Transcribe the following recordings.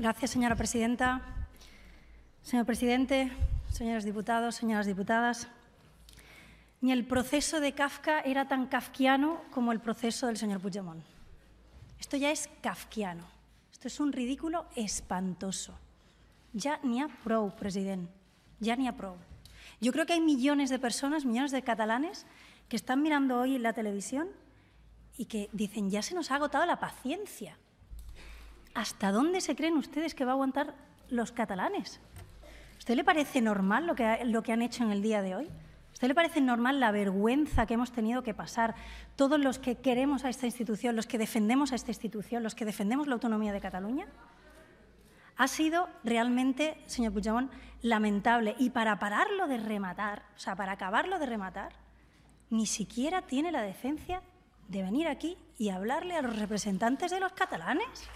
Gracias, señora presidenta. Señor presidente, señores diputados, señoras diputadas. Ni el proceso de Kafka era tan kafkiano como el proceso del señor Puigdemont. Esto ya es kafkiano. Esto es un ridículo espantoso. Ya ni a pro, presidente. Ya ni a Yo creo que hay millones de personas, millones de catalanes, que están mirando hoy la televisión y que dicen, ya se nos ha agotado la paciencia. ¿hasta dónde se creen ustedes que va a aguantar los catalanes? ¿A ¿Usted le parece normal lo que, lo que han hecho en el día de hoy? ¿A ¿Usted le parece normal la vergüenza que hemos tenido que pasar todos los que queremos a esta institución, los que defendemos a esta institución, los que defendemos la autonomía de Cataluña? Ha sido realmente, señor Puigdemont, lamentable. Y para pararlo de rematar, o sea, para acabarlo de rematar, ni siquiera tiene la decencia de venir aquí y hablarle a los representantes de los catalanes.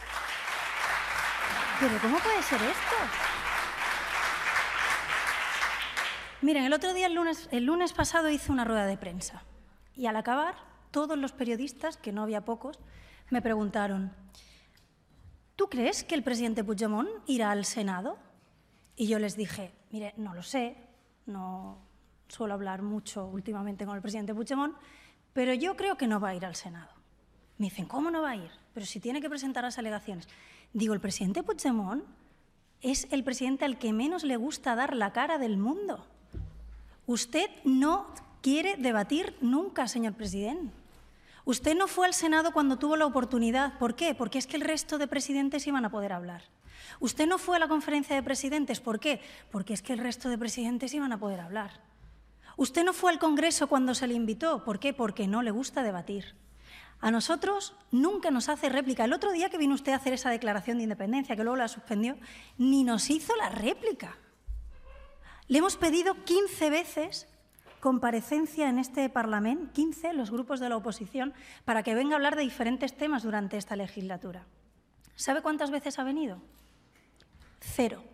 ¿cómo puede ser esto? Miren, el otro día, el lunes, el lunes pasado, hice una rueda de prensa y al acabar, todos los periodistas, que no había pocos, me preguntaron, ¿tú crees que el presidente Puigdemont irá al Senado? Y yo les dije, mire, no lo sé, no suelo hablar mucho últimamente con el presidente Puigdemont, pero yo creo que no va a ir al Senado. Me dicen, ¿cómo no va a ir? pero si tiene que presentar las alegaciones. Digo, el presidente Puigdemont es el presidente al que menos le gusta dar la cara del mundo. Usted no quiere debatir nunca, señor presidente. Usted no fue al Senado cuando tuvo la oportunidad. ¿Por qué? Porque es que el resto de presidentes iban a poder hablar. Usted no fue a la conferencia de presidentes. ¿Por qué? Porque es que el resto de presidentes iban a poder hablar. Usted no fue al Congreso cuando se le invitó. ¿Por qué? Porque no le gusta debatir. A nosotros nunca nos hace réplica. El otro día que vino usted a hacer esa declaración de independencia, que luego la suspendió, ni nos hizo la réplica. Le hemos pedido 15 veces comparecencia en este Parlamento, 15 los grupos de la oposición, para que venga a hablar de diferentes temas durante esta legislatura. ¿Sabe cuántas veces ha venido? Cero.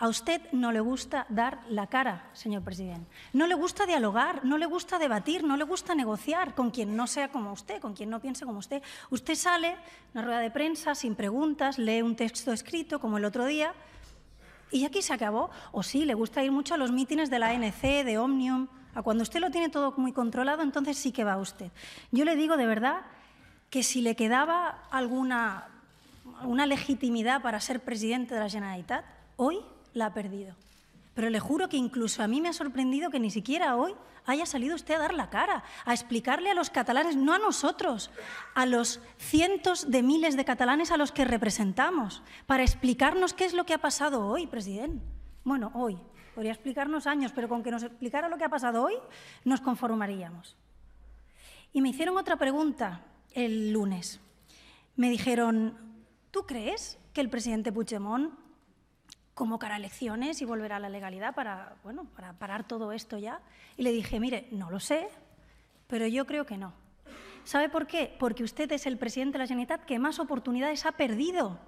A usted no le gusta dar la cara, señor presidente. No le gusta dialogar, no le gusta debatir, no le gusta negociar con quien no sea como usted, con quien no piense como usted. Usted sale, una rueda de prensa, sin preguntas, lee un texto escrito, como el otro día, y aquí se acabó. O sí, le gusta ir mucho a los mítines de la ANC, de Omnium. A cuando usted lo tiene todo muy controlado, entonces sí que va usted. Yo le digo de verdad que si le quedaba alguna, alguna legitimidad para ser presidente de la Generalitat, hoy la ha perdido. Pero le juro que incluso a mí me ha sorprendido que ni siquiera hoy haya salido usted a dar la cara, a explicarle a los catalanes, no a nosotros, a los cientos de miles de catalanes a los que representamos, para explicarnos qué es lo que ha pasado hoy, presidente. Bueno, hoy. Podría explicarnos años, pero con que nos explicara lo que ha pasado hoy, nos conformaríamos. Y me hicieron otra pregunta el lunes. Me dijeron, ¿tú crees que el presidente Puigdemont convocar a elecciones y volver a la legalidad para, bueno, para parar todo esto ya. Y le dije, mire, no lo sé, pero yo creo que no. ¿Sabe por qué? Porque usted es el presidente de la Generalitat que más oportunidades ha perdido.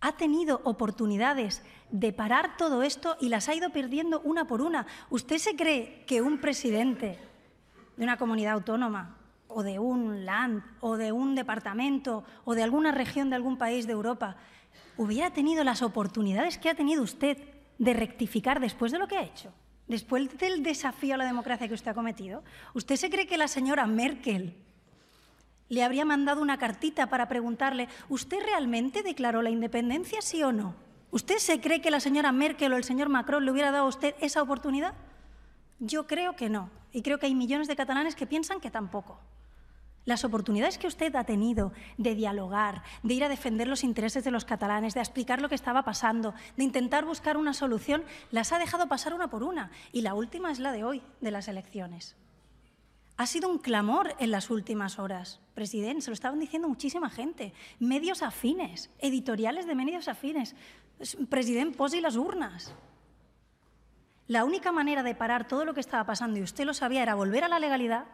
Ha tenido oportunidades de parar todo esto y las ha ido perdiendo una por una. ¿Usted se cree que un presidente de una comunidad autónoma o de un land o de un departamento o de alguna región de algún país de Europa hubiera tenido las oportunidades que ha tenido usted de rectificar después de lo que ha hecho, después del desafío a la democracia que usted ha cometido, ¿usted se cree que la señora Merkel le habría mandado una cartita para preguntarle, ¿usted realmente declaró la independencia, sí o no? ¿Usted se cree que la señora Merkel o el señor Macron le hubiera dado a usted esa oportunidad? Yo creo que no, y creo que hay millones de catalanes que piensan que tampoco. Las oportunidades que usted ha tenido de dialogar, de ir a defender los intereses de los catalanes, de explicar lo que estaba pasando, de intentar buscar una solución, las ha dejado pasar una por una. Y la última es la de hoy, de las elecciones. Ha sido un clamor en las últimas horas, presidente. Se lo estaban diciendo muchísima gente. Medios afines, editoriales de medios afines. Presidente, y las urnas. La única manera de parar todo lo que estaba pasando, y usted lo sabía, era volver a la legalidad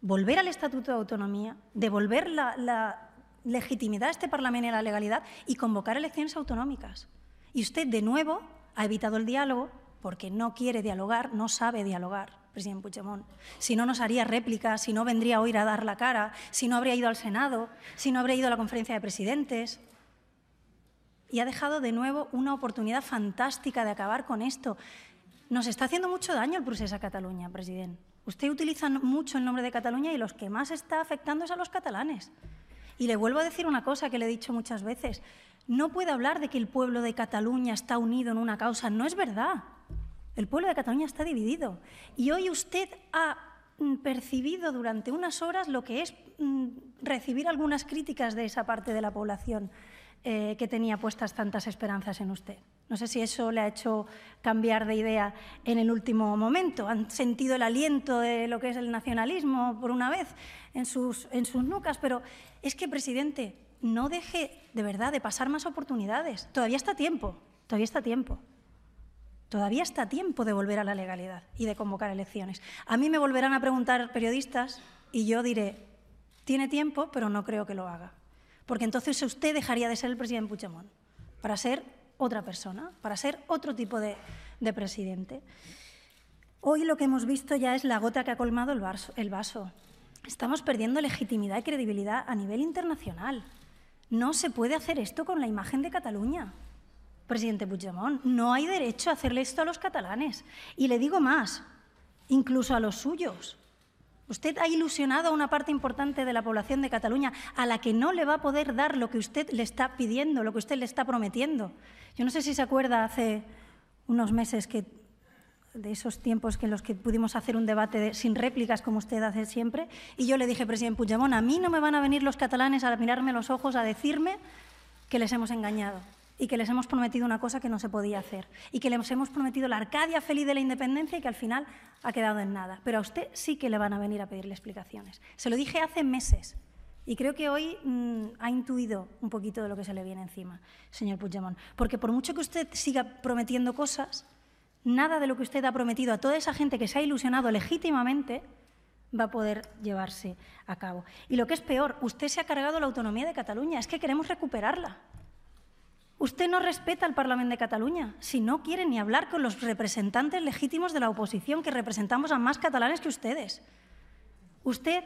volver al Estatuto de Autonomía, devolver la, legitimidad a este Parlamento y la legalidad y convocar elecciones autonómicas. Y usted, de nuevo, ha evitado el diálogo porque no quiere dialogar, no sabe dialogar, presidente Puigdemont. Si no, nos haría réplica, si no vendría hoy a dar la cara, si no habría ido al Senado, si no habría ido a la conferencia de presidentes. Y ha dejado de nuevo una oportunidad fantástica de acabar con esto. Nos está haciendo mucho daño el proceso a Cataluña, presidente. Usted utiliza mucho el nombre de Cataluña y los que más está afectando es a los catalanes. Y le vuelvo a decir una cosa que le he dicho muchas veces. No puede hablar de que el pueblo de Cataluña está unido en una causa. No es verdad. El pueblo de Cataluña está dividido. Y hoy usted ha mm, percibido durante unas horas lo que es mm, recibir algunas críticas de esa parte de la población. Eh, que tenía puestas tantas esperanzas en usted. No sé si eso le ha hecho cambiar de idea en el último momento. ¿Han sentido el aliento de lo que es el nacionalismo por una vez en sus, en sus nucas? Pero es que, presidente, no deje de verdad de pasar más oportunidades. Todavía está tiempo, todavía está tiempo. Todavía está tiempo de volver a la legalidad y de convocar elecciones. A mí me volverán a preguntar periodistas y yo diré, tiene tiempo, pero no creo que lo haga porque entonces usted dejaría de ser el presidente Puigdemont para ser otra persona, para ser otro tipo de, presidente. Hoy lo que hemos visto ya es la gota que ha colmado el, el vaso. Estamos perdiendo legitimidad y credibilidad a nivel internacional. No se puede hacer esto con la imagen de Cataluña, presidente Puigdemont. No hay derecho a hacerle esto a los catalanes. Y le digo más, incluso a los suyos. Usted ha ilusionado a una parte importante de la población de Cataluña a la que no le va a poder dar lo que usted le está pidiendo, lo que usted le está prometiendo. Yo no sé si se acuerda hace unos meses que de esos tiempos que en los que pudimos hacer un debate sin réplicas como usted hace siempre, y yo le dije, presidente Puigdemont, a mí no me van a venir los catalanes a mirarme los ojos a decirme que les hemos engañado y que les hemos prometido una cosa que no se podía hacer y que les hemos prometido la Arcadia feliz de la independencia y que al final ha quedado en nada. Pero a usted sí que le van a venir a pedirle explicaciones. Se lo dije hace meses y creo que hoy mm, ha intuido un poquito de lo que se le viene encima, señor Puigdemont. Porque por mucho que usted siga prometiendo cosas, nada de lo que usted ha prometido a toda esa gente que se ha ilusionado legítimamente va a poder llevarse a cabo. Y lo que es peor, usted se ha cargado la autonomía de Cataluña. Es que queremos recuperarla. Usted no respeta al Parlamento de Cataluña si no quiere ni hablar con los representantes legítimos de la oposición que representamos a más catalanes que ustedes. Usted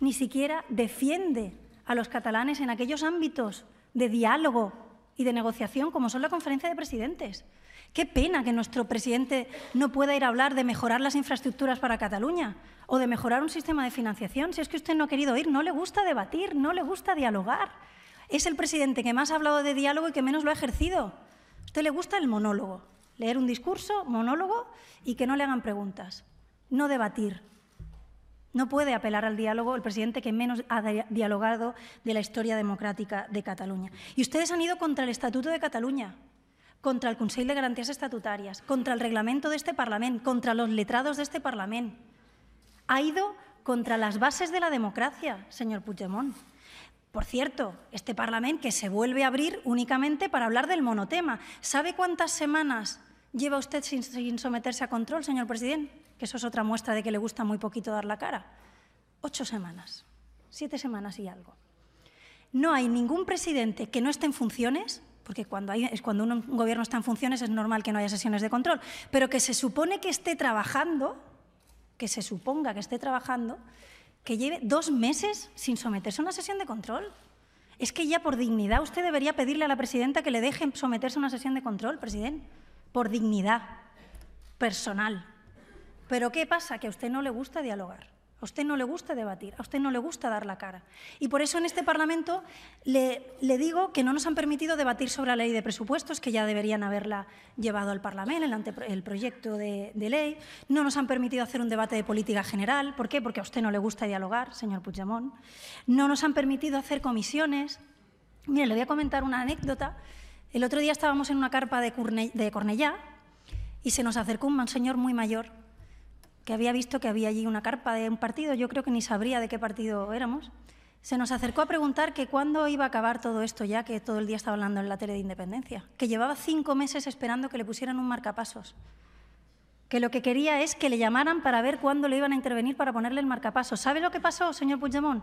ni siquiera defiende a los catalanes en aquellos ámbitos de diálogo y de negociación como son la conferencia de presidentes. Qué pena que nuestro presidente no pueda ir a hablar de mejorar las infraestructuras para Cataluña o de mejorar un sistema de financiación. Si es que usted no ha querido ir, no le gusta debatir, no le gusta dialogar es el presidente que más ha hablado de diálogo y que menos lo ha ejercido. A usted le gusta el monólogo, leer un discurso, monólogo y que no le hagan preguntas, no debatir. No puede apelar al diálogo el presidente que menos ha dialogado de la historia democrática de Cataluña. Y ustedes han ido contra el Estatuto de Cataluña, contra el Consejo de Garantías Estatutarias, contra el reglamento de este Parlamento, contra los letrados de este Parlamento. Ha ido contra las bases de la democracia, señor Puigdemont. Por cierto, este Parlamento que se vuelve a abrir únicamente para hablar del monotema. ¿Sabe cuántas semanas lleva usted sin, someterse a control, señor presidente? Que eso es otra muestra de que le gusta muy poquito dar la cara. Ocho semanas, siete semanas y algo. No hay ningún presidente que no esté en funciones porque cuando un gobierno está en funciones es normal que no haya sesiones de control, pero que se supone que esté trabajando, que se suponga que esté trabajando, que lleve dos meses sin someterse a una sesión de control. Es que ya por dignidad usted debería pedirle a la presidenta que le deje someterse a una sesión de control, presidente. Por dignidad personal. Pero ¿qué pasa? Que a usted no le gusta dialogar. A usted no le gusta debatir, a usted no le gusta dar la cara. Y por eso en este Parlamento le, digo que no nos han permitido debatir sobre la ley de presupuestos, que ya deberían haberla llevado al Parlamento, el, proyecto de, ley. No nos han permitido hacer un debate de política general. ¿Por qué? Porque a usted no le gusta dialogar, señor Puigdemont. No nos han permitido hacer comisiones. Mire, le voy a comentar una anécdota. El otro día estábamos en una carpa de, Cornellá y se nos acercó un señor muy mayor que había visto que había allí una carpa de un partido, yo creo que ni sabría de qué partido éramos, se nos acercó a preguntar que cuándo iba a acabar todo esto ya que todo el día estaba hablando en la tele de Independencia, que llevaba cinco meses esperando que le pusieran un marcapasos, que lo que quería es que le llamaran para ver cuándo le iban a intervenir para ponerle el marcapasos. ¿Sabe lo que pasó, señor Puigdemont?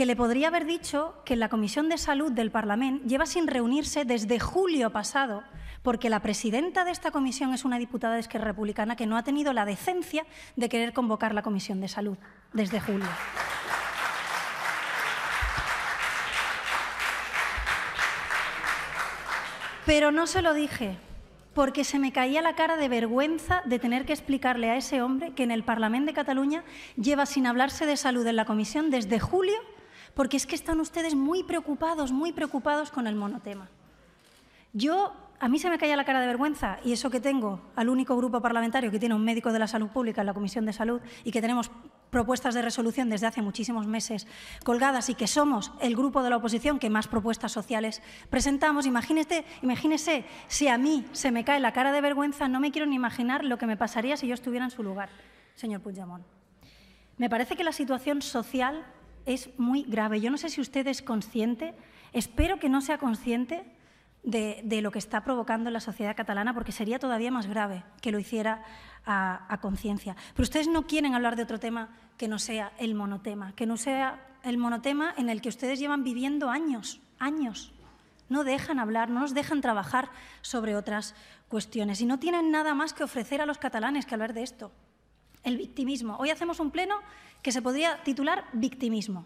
que le podría haber dicho que la Comisión de Salud del Parlamento lleva sin reunirse desde julio pasado, porque la presidenta de esta comisión es una diputada de Esquerra Republicana que no ha tenido la decencia de querer convocar la Comisión de Salud desde julio. Pero no se lo dije, porque se me caía la cara de vergüenza de tener que explicarle a ese hombre que en el Parlamento de Cataluña lleva sin hablarse de salud en la comisión desde julio porque es que están ustedes muy preocupados, muy preocupados con el monotema. Yo, a mí se me cae la cara de vergüenza, y eso que tengo al único grupo parlamentario que tiene un médico de la salud pública en la Comisión de Salud y que tenemos propuestas de resolución desde hace muchísimos meses colgadas y que somos el grupo de la oposición que más propuestas sociales presentamos. Imagínese, imagínese si a mí se me cae la cara de vergüenza, no me quiero ni imaginar lo que me pasaría si yo estuviera en su lugar, señor Puigdemont. Me parece que la situación social es muy grave. Yo no sé si usted es consciente, espero que no sea consciente de, lo que está provocando en la sociedad catalana, porque sería todavía más grave que lo hiciera a, a conciencia. Pero ustedes no quieren hablar de otro tema que no sea el monotema, que no sea el monotema en el que ustedes llevan viviendo años, años. No dejan hablar, no nos dejan trabajar sobre otras cuestiones y no tienen nada más que ofrecer a los catalanes que hablar de esto. El victimismo. Hoy hacemos un pleno que se podría titular victimismo.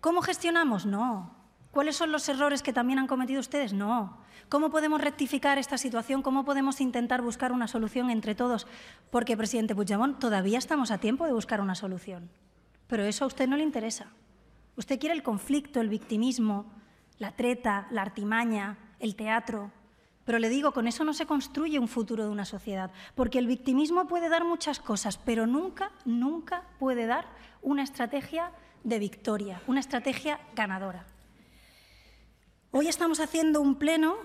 ¿Cómo gestionamos? No. ¿Cuáles son los errores que también han cometido ustedes? No. ¿Cómo podemos rectificar esta situación? ¿Cómo podemos intentar buscar una solución entre todos? Porque, presidente Puigdemont, todavía estamos a tiempo de buscar una solución. Pero eso a usted no le interesa. Usted quiere el conflicto, el victimismo, la treta, la artimaña, el teatro. Pero le digo, con eso no se construye un futuro de una sociedad, porque el victimismo puede dar muchas cosas, pero nunca, nunca puede dar una estrategia de victoria, una estrategia ganadora. Hoy estamos haciendo un pleno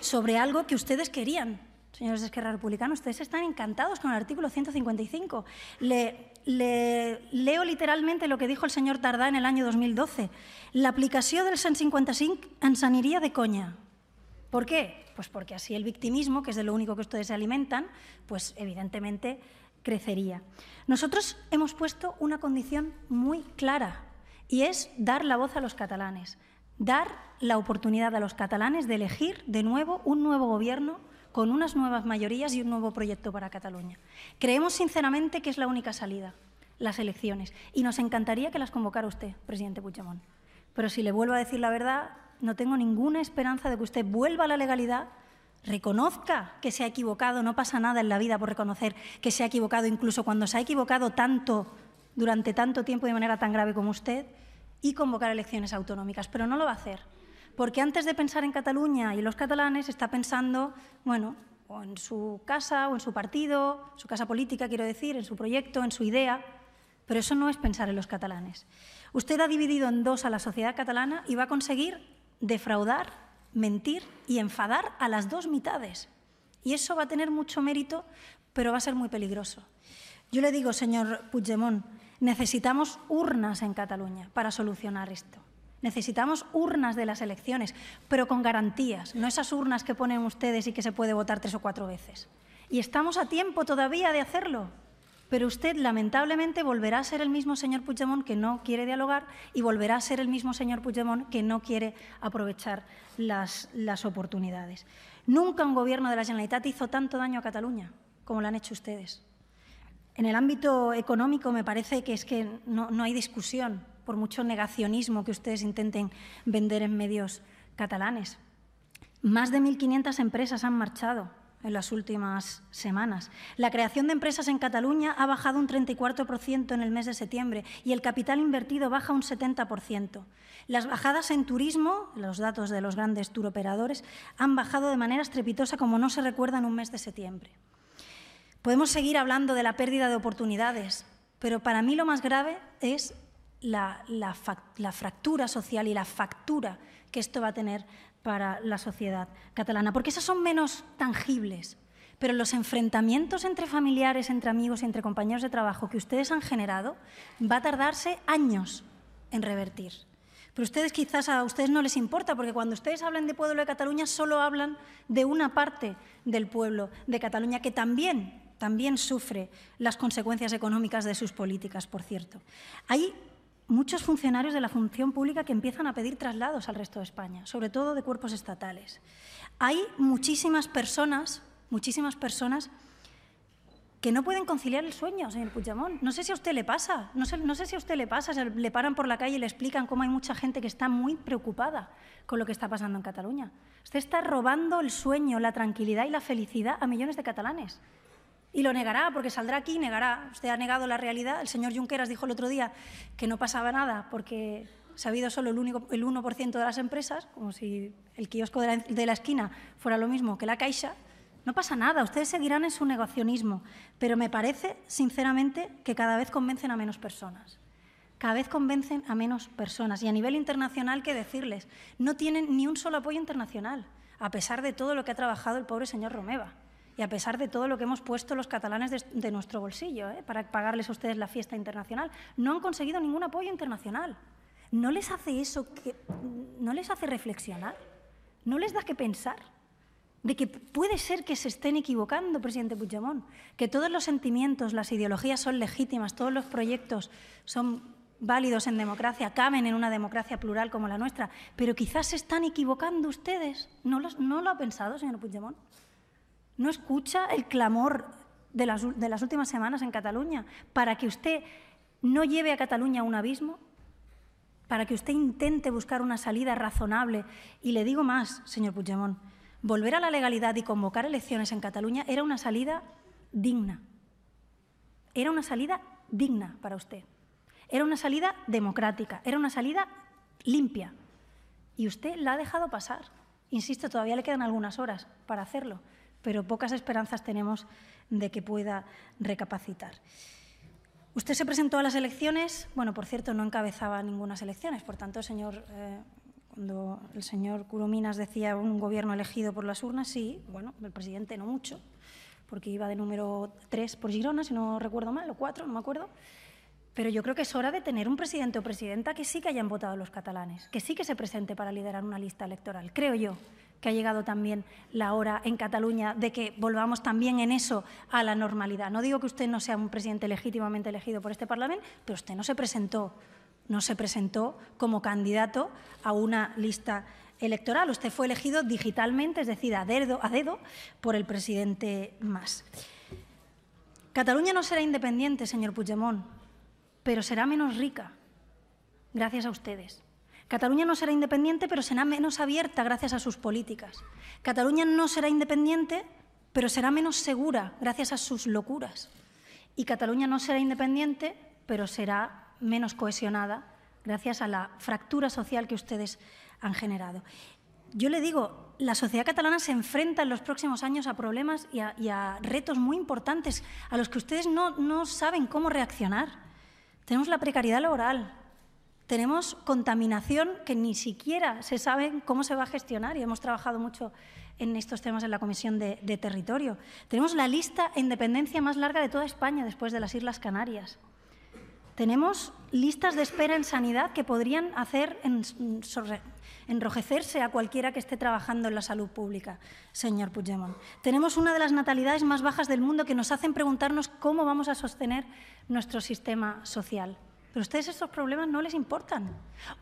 sobre algo que ustedes querían. Señores de Esquerra Republicana, ustedes están encantados con el artículo 155. Le, leo literalmente lo que dijo el señor Tardá en el año 2012. La aplicación del 155 en saniría de coña. ¿Por qué? Pues porque así el victimismo, que es de lo único que ustedes se alimentan, pues evidentemente crecería. Nosotros hemos puesto una condición muy clara y es dar la voz a los catalanes, dar la oportunidad a los catalanes de elegir de nuevo un nuevo gobierno con unas nuevas mayorías y un nuevo proyecto para Cataluña. Creemos sinceramente que es la única salida, las elecciones, y nos encantaría que las convocara usted, presidente Puigdemont. Pero si le vuelvo a decir la verdad, no tengo ninguna esperanza de que usted vuelva a la legalidad, reconozca que se ha equivocado, no pasa nada en la vida por reconocer que se ha equivocado, incluso cuando se ha equivocado tanto, durante tanto tiempo de manera tan grave como usted, y convocar elecciones autonómicas. Pero no lo va a hacer, porque antes de pensar en Cataluña y los catalanes, está pensando, bueno, en su casa, o en su partido, su casa política, quiero decir, en su proyecto, en su idea. Pero eso no es pensar en los catalanes. Usted ha dividido en dos a la sociedad catalana y va a conseguir defraudar, mentir y enfadar a las dos mitades. Y eso va a tener mucho mérito, pero va a ser muy peligroso. Yo le digo, señor Puigdemont, necesitamos urnas en Cataluña para solucionar esto. Necesitamos urnas de las elecciones, pero con garantías, no esas urnas que ponen ustedes y que se puede votar tres o cuatro veces. Y estamos a tiempo todavía de hacerlo. Pero usted, lamentablemente, volverá a ser el mismo señor Puigdemont que no quiere dialogar y volverá a ser el mismo señor Puigdemont que no quiere aprovechar las, oportunidades. Nunca un gobierno de la Generalitat hizo tanto daño a Cataluña como lo han hecho ustedes. En el ámbito económico me parece que es que no, no hay discusión, por mucho negacionismo que ustedes intenten vender en medios catalanes. Más de 1.500 empresas han marchado, en las últimas semanas. La creación de empresas en Cataluña ha bajado un 34% en el mes de septiembre y el capital invertido baja un 70%. Las bajadas en turismo, los datos de los grandes turoperadores, han bajado de manera estrepitosa como no se recuerda en un mes de septiembre. Podemos seguir hablando de la pérdida de oportunidades, pero para mí lo más grave es la, la, fractura social y la factura que esto va a tener para la sociedad catalana, porque esas son menos tangibles. Pero los enfrentamientos entre familiares, entre amigos, entre compañeros de trabajo que ustedes han generado, va a tardarse años en revertir. Pero ustedes quizás a ustedes no les importa, porque cuando ustedes hablan de pueblo de Cataluña solo hablan de una parte del pueblo de Cataluña que también también sufre las consecuencias económicas de sus políticas, por cierto. Hay muchos funcionarios de la función pública que empiezan a pedir traslados al resto de España, sobre todo de cuerpos estatales. Hay muchísimas personas, muchísimas personas que no pueden conciliar el sueño, señor Puigdemont. No sé si a usted le pasa, no sé, no sé si a usted le pasa, le paran por la calle y le explican cómo hay mucha gente que está muy preocupada con lo que está pasando en Cataluña. Usted está robando el sueño, la tranquilidad y la felicidad a millones de catalanes y lo negará, porque saldrá aquí y negará. Usted ha negado la realidad. El señor Junqueras dijo el otro día que no pasaba nada porque se ha habido solo el, único, 1% de las empresas, como si el kiosco de la, de la esquina fuera lo mismo que la Caixa. No pasa nada, ustedes seguirán en su negacionismo, pero me parece, sinceramente, que cada vez convencen a menos personas cada vez convencen a menos personas. Y a nivel internacional, ¿qué decirles? No tienen ni un solo apoyo internacional, a pesar de todo lo que ha trabajado el pobre señor Romeva y a pesar de todo lo que hemos puesto los catalanes de, nuestro bolsillo ¿eh? para pagarles a ustedes la fiesta internacional, no han conseguido ningún apoyo internacional. ¿No les hace eso que no les hace reflexionar? ¿No les da que pensar? De que puede ser que se estén equivocando, presidente Puigdemont, que todos los sentimientos, las ideologías son legítimas, todos los proyectos son válidos en democracia, caben en una democracia plural como la nuestra, pero quizás se están equivocando ustedes. ¿No, no lo ha pensado, señor Puigdemont? no escucha el clamor de las, últimas semanas en Cataluña para que usted no lleve a Cataluña a un abismo, para que usted intente buscar una salida razonable. Y le digo más, señor Puigdemont, volver a la legalidad y convocar elecciones en Cataluña era una salida digna. Era una salida digna para usted. Era una salida democrática, era una salida limpia. Y usted la ha dejado pasar. Insisto, todavía le quedan algunas horas para hacerlo pero pocas esperanzas tenemos de que pueda recapacitar. Usted se presentó a las elecciones, bueno, por cierto, no encabezaba ninguna elecciones, por tanto, señor, eh, cuando el señor Curominas decía un gobierno elegido por las urnas, sí, bueno, el presidente no mucho, porque iba de número tres por Girona, si no recuerdo mal, o cuatro, no me acuerdo. Pero yo creo que es hora de tener un presidente o presidenta que sí que hayan votado los catalanes, que sí que se presente para liderar una lista electoral, creo yo que ha llegado también la hora en Cataluña de que volvamos también en eso a la normalidad. No digo que usted no sea un presidente legítimamente elegido por este Parlamento, pero usted no se presentó, no se presentó como candidato a una lista electoral. Usted fue elegido digitalmente, es decir, a dedo, a dedo por el presidente Mas. Cataluña no será independiente, señor Puigdemont, pero será menos rica gracias a ustedes. Cataluña no será independiente, pero será menos abierta gracias a sus políticas. Cataluña no será independiente, pero será menos segura gracias a sus locuras. Y Cataluña no será independiente, pero será menos cohesionada gracias a la fractura social que ustedes han generado. Yo le digo, la sociedad catalana se enfrenta en los próximos años a problemas y a, retos muy importantes a los que ustedes no saben cómo reaccionar. Tenemos la precariedad laboral, tenemos contaminación que ni siquiera se sabe cómo se va a gestionar y hemos trabajado mucho en estos temas en la Comisión de, Territorio. Tenemos la lista e independencia más larga de toda España después de las Islas Canarias. Tenemos listas de espera en sanidad que podrían hacer enrojecerse a cualquiera que esté trabajando en la salud pública, señor Puigdemont. Tenemos una de las natalidades más bajas del mundo que nos hacen preguntarnos cómo vamos a sostener nuestro sistema social. Pero a ustedes estos problemas no les importan.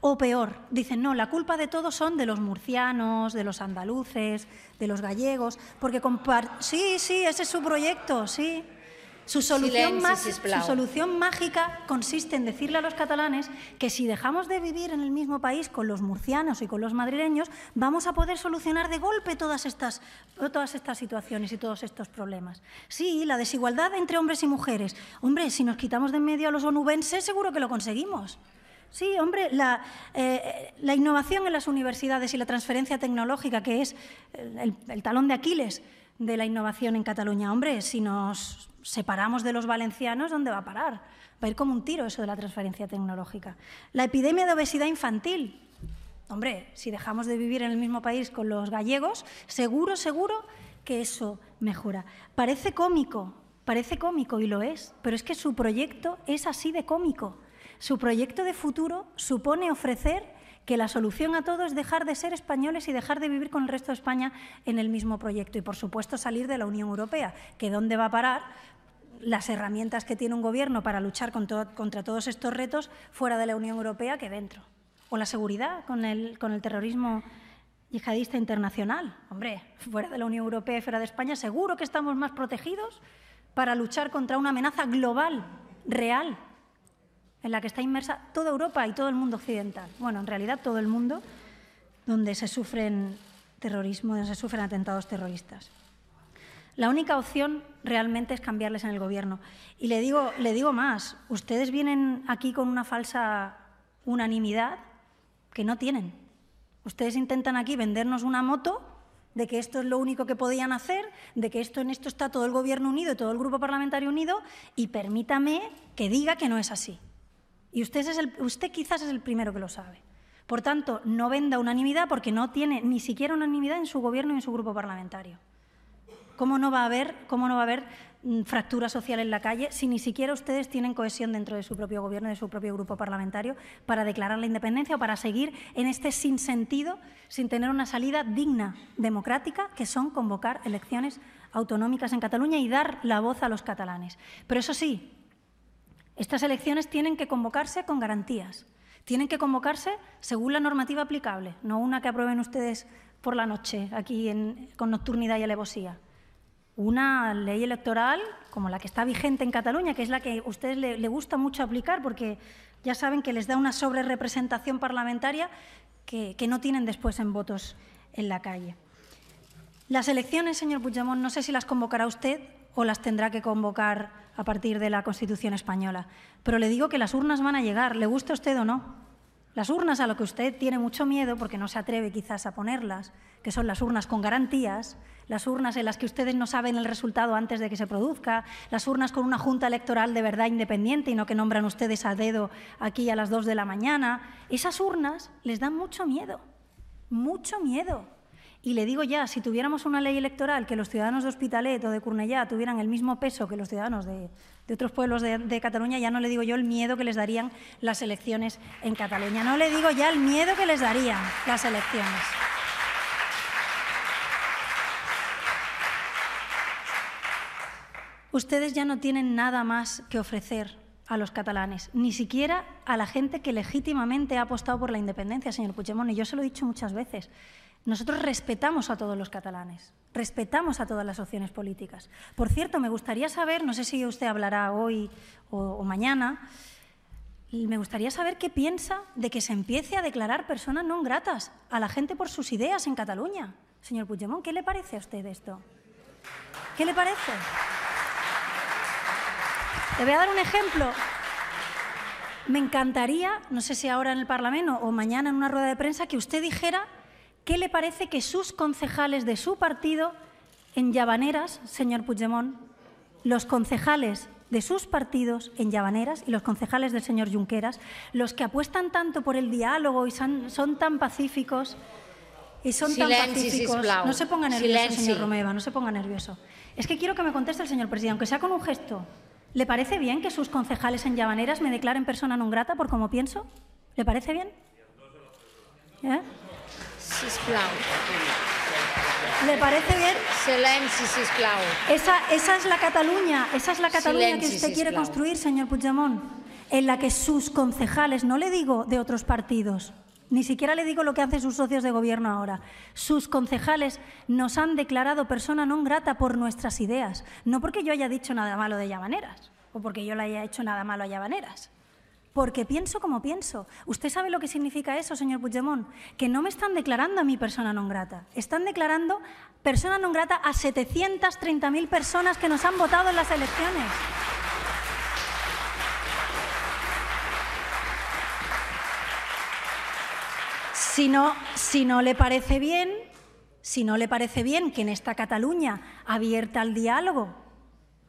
O peor, dicen, no, la culpa de todos son de los murcianos, de los andaluces, de los gallegos, porque Sí, sí, ese es su proyecto, sí. Su solución, más, solución mágica consiste en decirle a los catalanes que si dejamos de vivir en el mismo país con los murcianos y con los madrileños, vamos a poder solucionar de golpe todas estas, todas estas situaciones y todos estos problemas. Sí, la desigualdad entre hombres y mujeres. Hombre, si nos quitamos de en medio a los onubenses, seguro que lo conseguimos. Sí, hombre, la, eh, innovación en las universidades y la transferencia tecnológica, que es el talón de Aquiles de la innovación en Cataluña. Hombre, si nos separamos de los valencianos, ¿dónde va a parar? Va a ir como un tiro eso de la transferencia tecnológica. La epidemia de obesidad infantil. Hombre, si dejamos de vivir en el mismo país con los gallegos, seguro, seguro que eso mejora. Parece cómico, parece cómico y lo es, pero es que su proyecto es así de cómico. Su proyecto de futuro supone ofrecer que la solución a todo es dejar de ser españoles y dejar de vivir con el resto de España en el mismo proyecto y, por supuesto, salir de la Unión Europea, que dónde va a parar las herramientas que tiene un gobierno para luchar contra, todos estos retos fuera de la Unión Europea que dentro. O la seguridad con el, con el terrorismo yihadista internacional. Hombre, fuera de la Unión Europea y fuera de España seguro que estamos más protegidos para luchar contra una amenaza global, real, en la que está inmersa toda Europa y todo el mundo occidental. Bueno, en realidad todo el mundo, donde se sufren terrorismo, donde se sufren atentados terroristas. La única opción realmente es cambiarles en el gobierno. Y le digo, le digo más, ustedes vienen aquí con una falsa unanimidad que no tienen. Ustedes intentan aquí vendernos una moto de que esto es lo único que podían hacer, de que esto en esto está todo el gobierno unido y todo el grupo parlamentario unido, y permítame que diga que no es así. Y usted, es el, usted quizás es el primero que lo sabe. Por tanto, no venda unanimidad porque no tiene ni siquiera unanimidad en su gobierno y en su grupo parlamentario. ¿Cómo no va a haber, cómo no va a haber mm, fractura social en la calle si ni siquiera ustedes tienen cohesión dentro de su propio gobierno, y de su propio grupo parlamentario, para declarar la independencia o para seguir en este sinsentido sin tener una salida digna, democrática, que son convocar elecciones autonómicas en Cataluña y dar la voz a los catalanes? Pero eso sí, estas elecciones tienen que convocarse con garantías, tienen que convocarse según la normativa aplicable, no una que aprueben ustedes por la noche aquí con nocturnidad y alevosía. Una ley electoral como la que está vigente en Cataluña, que es la que a ustedes le, gusta mucho aplicar porque ya saben que les da una sobrerepresentación parlamentaria que, que no tienen después en votos en la calle. Las elecciones, señor Puigdemont, no sé si las convocará usted o las tendrá que convocar a partir de la Constitución española. Pero le digo que las urnas van a llegar, le guste a usted o no. Las urnas a lo que usted tiene mucho miedo, porque no se atreve quizás a ponerlas, que son las urnas con garantías, las urnas en las que ustedes no saben el resultado antes de que se produzca, las urnas con una junta electoral de verdad independiente y no que nombran ustedes a dedo aquí a las dos de la mañana, esas urnas les dan mucho miedo, mucho miedo. Y le digo ya, si tuviéramos una ley electoral que los ciudadanos de Hospitalet o de Cornellà tuvieran el mismo peso que los ciudadanos de, otros pueblos de, Cataluña, ya no le digo yo el miedo que les darían las elecciones en Cataluña. No le digo ya el miedo que les darían las elecciones. Ustedes ya no tienen nada más que ofrecer a los catalanes, ni siquiera a la gente que legítimamente ha apostado por la independencia, señor Puigdemont, y yo se lo he dicho muchas veces. Nosotros respetamos a todos los catalanes, respetamos a todas las opciones políticas. Por cierto, me gustaría saber, no sé si usted hablará hoy o, mañana, me gustaría saber qué piensa de que se empiece a declarar personas no gratas a la gente por sus ideas en Cataluña. Señor Puigdemont, ¿qué le parece a usted esto? ¿Qué le parece? Le voy a dar un ejemplo. Me encantaría, no sé si ahora en el Parlamento o mañana en una rueda de prensa, que usted dijera ¿Qué le parece que sus concejales de su partido en Llavaneras, señor Puigdemont, los concejales de sus partidos en Llavaneras y los concejales del señor Junqueras, los que apuestan tanto por el diálogo y son, tan pacíficos y son tan pacíficos. No se ponga nervioso, señor Romeva, no se ponga nervioso. Es que quiero que me conteste el señor presidente, aunque sea con un gesto. ¿Le parece bien que sus concejales en Yabaneras me declaren persona non grata por cómo pienso? ¿Le parece bien? ¿Eh? ¿Le parece bien? Esa, es la Cataluña, esa es la Cataluña que usted quiere construir, señor Puigdemont, en la que sus concejales, no le digo de otros partidos, ni siquiera le digo lo que hacen sus socios de gobierno ahora. Sus concejales nos han declarado persona non grata por nuestras ideas, no porque yo haya dicho nada malo de Llavaneras o porque yo le haya hecho nada malo a Llavaneras porque pienso como pienso. ¿Usted sabe lo que significa eso, señor Puigdemont? Que no me están declarando a mi persona no grata, están declarando persona no grata a 730.000 personas que nos han votado en las elecciones. Si no, si no le parece bien, si no le parece bien que en esta Cataluña abierta al diálogo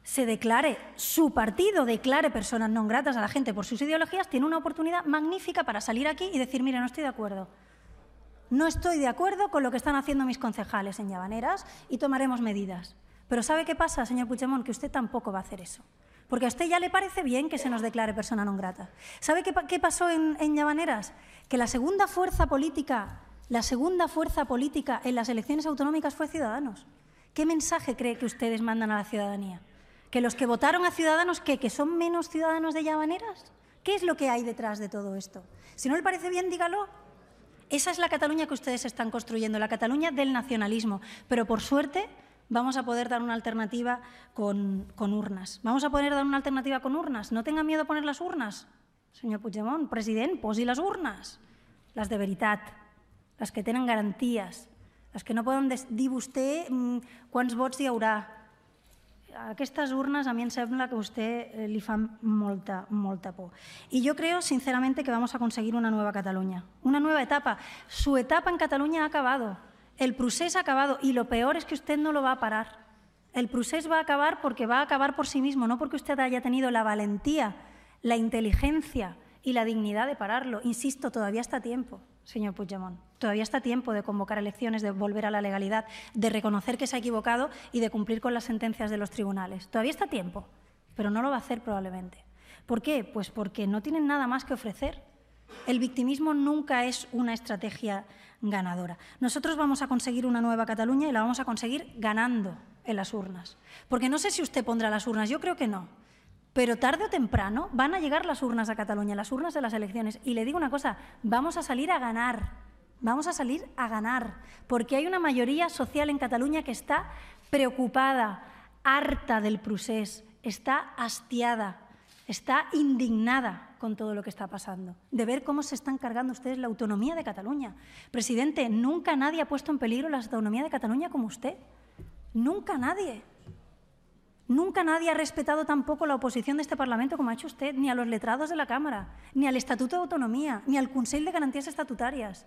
se declare, su partido declare personas no gratas a la gente por sus ideologías, tiene una oportunidad magnífica para salir aquí y decir, mire, no estoy de acuerdo. No estoy de acuerdo con lo que están haciendo mis concejales en Llavaneras y tomaremos medidas. Pero ¿sabe qué pasa, señor Puigdemont? Que usted tampoco va a hacer eso. Porque a usted ya le parece bien que se nos declare persona no grata. ¿Sabe qué, pasó en, en Que la segunda fuerza política, la segunda fuerza política en las elecciones autonómicas fue Ciudadanos. ¿Qué mensaje cree que ustedes mandan a la ciudadanía? que los que votaron a Ciudadanos, ¿qué? ¿Que son menos ciudadanos de Llavaneras? ¿Qué es lo que hay detrás de todo esto? Si no le parece bien, dígalo. Esa es la Cataluña que ustedes están construyendo, la Cataluña del nacionalismo. Pero por suerte vamos a poder dar una alternativa con, con urnas. Vamos a poder dar una alternativa con urnas. No tenga miedo a poner las urnas. señor Puigdemont, president, y las urnas. Las de veritat, las que tienen garantías, las que no pueden dir usted cuántos mm, votos hi haurà, aquestes urnes a mi em sembla que a vostè eh, li fan molta, molta Y yo creo, sinceramente, que vamos a conseguir una nueva Cataluña, una nueva etapa. Su etapa en Cataluña ha acabado, el proceso ha acabado y lo peor es que usted no lo va a parar. El proceso va a acabar porque va a acabar por sí mismo, no porque usted haya tenido la valentía, la inteligencia y la dignidad de pararlo. Insisto, todavía está a tiempo señor Puigdemont. Todavía está tiempo de convocar elecciones, de volver a la legalidad, de reconocer que se ha equivocado y de cumplir con las sentencias de los tribunales. Todavía está tiempo, pero no lo va a hacer probablemente. ¿Por qué? Pues porque no tienen nada más que ofrecer. El victimismo nunca es una estrategia ganadora. Nosotros vamos a conseguir una nueva Cataluña y la vamos a conseguir ganando en las urnas. Porque no sé si usted pondrá las urnas, yo creo que no pero tarde o temprano van a llegar las urnas a Cataluña, las urnas de las elecciones. Y le digo una cosa, vamos a salir a ganar. Vamos a salir a ganar, porque hay una mayoría social en Cataluña que está preocupada, harta del procés, está hastiada, está indignada con todo lo que está pasando, de ver cómo se están cargando ustedes la autonomía de Cataluña. Presidente, nunca nadie ha puesto en peligro la autonomía de Cataluña como usted. Nunca nadie. Nunca nadie ha respetado tampoco la oposición de este Parlamento como ha hecho usted, ni a los letrados de la Cámara, ni al Estatuto de Autonomía, ni al Consejo de Garantías Estatutarias,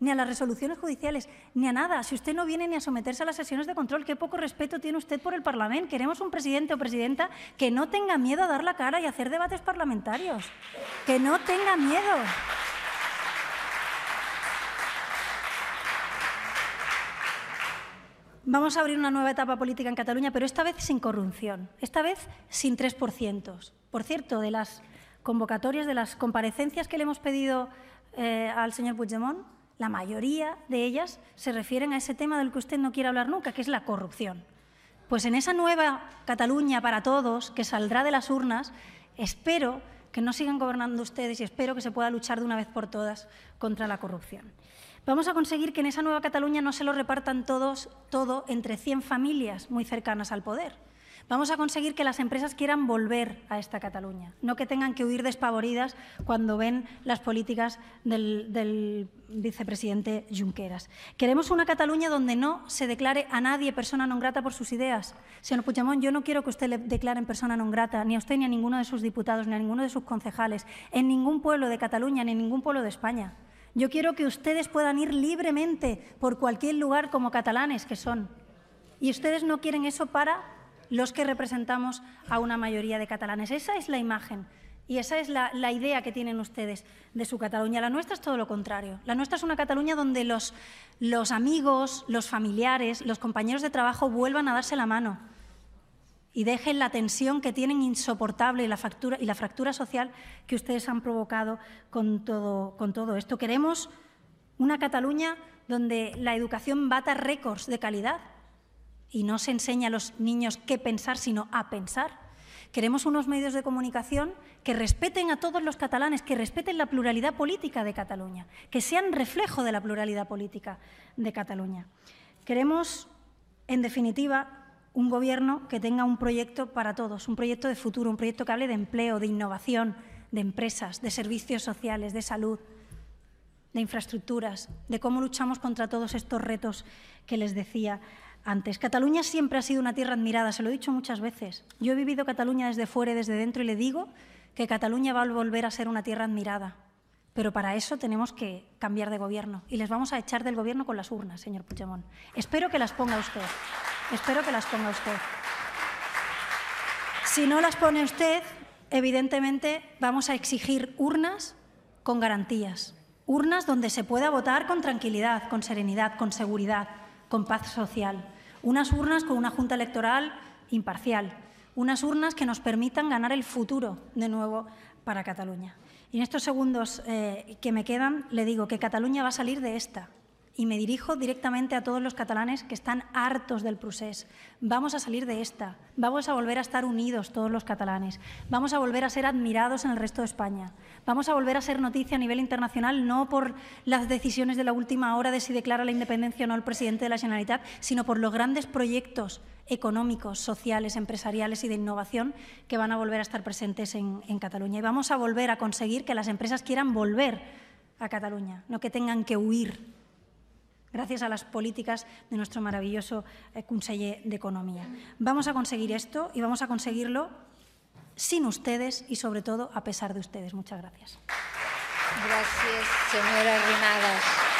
ni a las resoluciones judiciales, ni a nada. Si usted no viene ni a someterse a las sesiones de control, qué poco respeto tiene usted por el Parlamento. Queremos un presidente o presidenta que no tenga miedo a dar la cara y hacer debates parlamentarios. Que no tenga miedo. Vamos a abrir una nueva etapa política en Cataluña, pero esta vez sin corrupción, esta vez sin 3%. Por cierto, de las convocatorias, de las comparecencias que le hemos pedido eh, al señor Puigdemont, la mayoría de ellas se refieren a ese tema del que usted no quiere hablar nunca, que es la corrupción. Pues en esa nueva Cataluña para todos, que saldrá de las urnas, espero que no sigan gobernando ustedes y espero que se pueda luchar de una vez por todas contra la corrupción. Vamos a conseguir que en esa nueva Cataluña no se lo repartan todos, todo entre 100 familias muy cercanas al poder. Vamos a conseguir que las empresas quieran volver a esta Cataluña, no que tengan que huir despavoridas cuando ven las políticas del, vicepresidente Junqueras. Queremos una Cataluña donde no se declare a nadie persona non grata por sus ideas. Señor Puigdemont, yo no quiero que usted le declaren persona non grata, ni a usted, ni a ninguno de sus diputados, ni a ninguno de sus concejales, en ningún pueblo de Cataluña, ni en ningún pueblo de España. Yo quiero que ustedes puedan ir libremente por cualquier lugar como catalanes que son. Y ustedes no quieren eso para los que representamos a una mayoría de catalanes. Esa es la imagen y esa es la, idea que tienen ustedes de su Cataluña. La nuestra es todo lo contrario. La nuestra es una Cataluña donde los amigos, los familiares, los compañeros de trabajo vuelvan a darse la mano y dejen la tensión que tienen insoportable y la, fractura social que ustedes han provocado con todo, con todo esto. Queremos una Cataluña donde la educación bata récords de calidad y no se enseña a los niños qué pensar, sino a pensar. Queremos unos medios de comunicación que respeten a todos los catalanes, que respeten la pluralidad política de Cataluña, que sean reflejo de la pluralidad política de Cataluña. Queremos, en definitiva, un gobierno que tenga un proyecto para todos, un proyecto de futuro, un proyecto que hable de empleo, de innovación, de empresas, de servicios sociales, de salud, de infraestructuras, de cómo luchamos contra todos estos retos que les decía antes. Cataluña siempre ha sido una tierra admirada, se lo he dicho muchas veces. Yo he vivido Cataluña desde fuera y desde dentro y le digo que Cataluña va a volver a ser una tierra admirada. Pero para eso tenemos que cambiar de gobierno y les vamos a echar del gobierno con las urnas, señor Puigdemont. Espero que las ponga usted. Espero que las ponga usted. Si no las pone usted, evidentemente vamos a exigir urnas con garantías, urnas donde se pueda votar con tranquilidad, con serenidad, con seguridad, con paz social, unas urnas con una junta electoral imparcial, unas urnas que nos permitan ganar el futuro de nuevo para Cataluña. Y en estos segundos eh, que me quedan, le digo que Cataluña va a salir de esta, y me dirijo directamente a todos los catalanes que están hartos del procés. Vamos a salir de esta. Vamos a volver a estar unidos todos los catalanes. Vamos a volver a ser admirados en el resto de España. Vamos a volver a ser noticia a nivel internacional, no por las decisiones de la última hora de si declara la independencia o no el presidente de la Generalitat, sino por los grandes proyectos económicos, sociales, empresariales y de innovación que van a volver a estar presentes en, en Cataluña. Y vamos a volver a conseguir que las empresas quieran volver a Cataluña, no que tengan que huir gracias a las políticas de nuestro maravilloso eh, de Economía. Vamos a conseguir esto y vamos a conseguirlo sin ustedes y, sobre todo, a pesar de ustedes. Muchas gracias. Gracias, señora